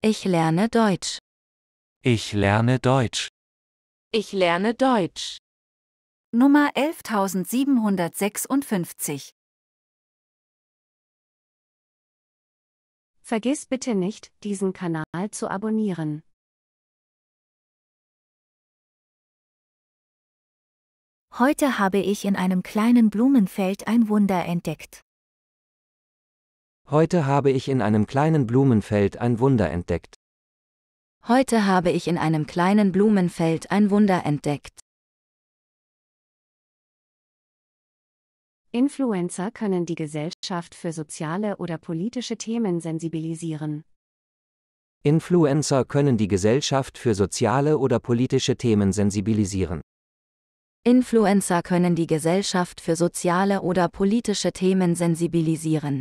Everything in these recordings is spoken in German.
Ich lerne Deutsch. Ich lerne Deutsch. Ich lerne Deutsch. Nummer 11756. Vergiss bitte nicht, diesen Kanal zu abonnieren. Heute habe ich in einem kleinen Blumenfeld ein Wunder entdeckt. Heute habe ich in einem kleinen Blumenfeld ein Wunder entdeckt. Heute habe ich in einem kleinen Blumenfeld ein Wunder entdeckt. Influencer können die Gesellschaft für soziale oder politische Themen sensibilisieren. Influencer können die Gesellschaft für soziale oder politische Themen sensibilisieren. Influencer können die Gesellschaft für soziale oder politische Themen sensibilisieren.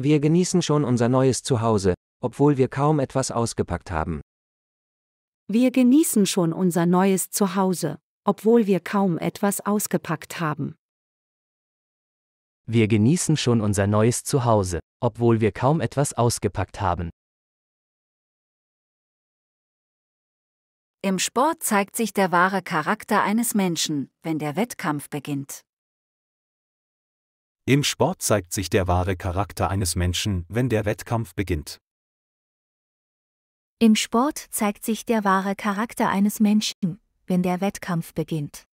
Wir genießen schon unser neues Zuhause, obwohl wir kaum etwas ausgepackt haben. Wir genießen schon unser neues Zuhause, obwohl wir kaum etwas ausgepackt haben. Wir genießen schon unser neues Zuhause, obwohl wir kaum etwas ausgepackt haben. Im Sport zeigt sich der wahre Charakter eines Menschen, wenn der Wettkampf beginnt. Im Sport zeigt sich der wahre Charakter eines Menschen, wenn der Wettkampf beginnt. Im Sport zeigt sich der wahre Charakter eines Menschen, wenn der Wettkampf beginnt.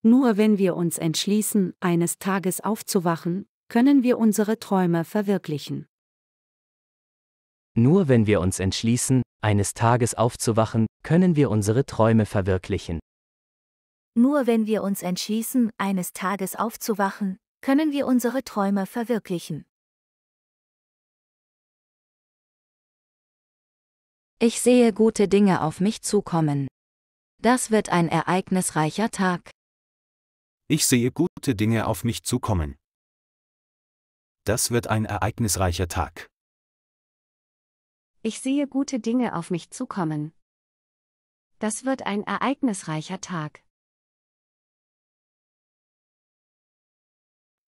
Nur wenn wir uns entschließen, eines Tages aufzuwachen, können wir unsere Träume verwirklichen. Nur wenn wir uns entschließen, eines Tages aufzuwachen, können wir unsere Träume verwirklichen. Nur wenn wir uns entschließen, eines Tages aufzuwachen, können wir unsere Träume verwirklichen. Ich sehe gute Dinge auf mich zukommen. Das wird ein ereignisreicher Tag. Ich sehe gute Dinge auf mich zukommen. Das wird ein ereignisreicher Tag. Ich sehe gute Dinge auf mich zukommen. Das wird ein ereignisreicher Tag.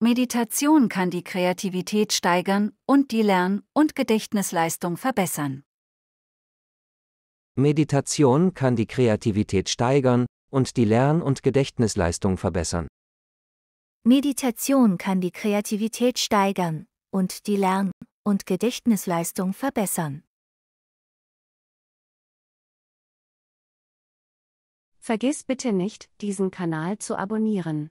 Meditation kann die Kreativität steigern und die Lern- und Gedächtnisleistung verbessern. Meditation kann die Kreativität steigern und die Lern- und Gedächtnisleistung verbessern. Meditation kann die Kreativität steigern und die Lern- und Gedächtnisleistung verbessern. Vergiss bitte nicht, diesen Kanal zu abonnieren.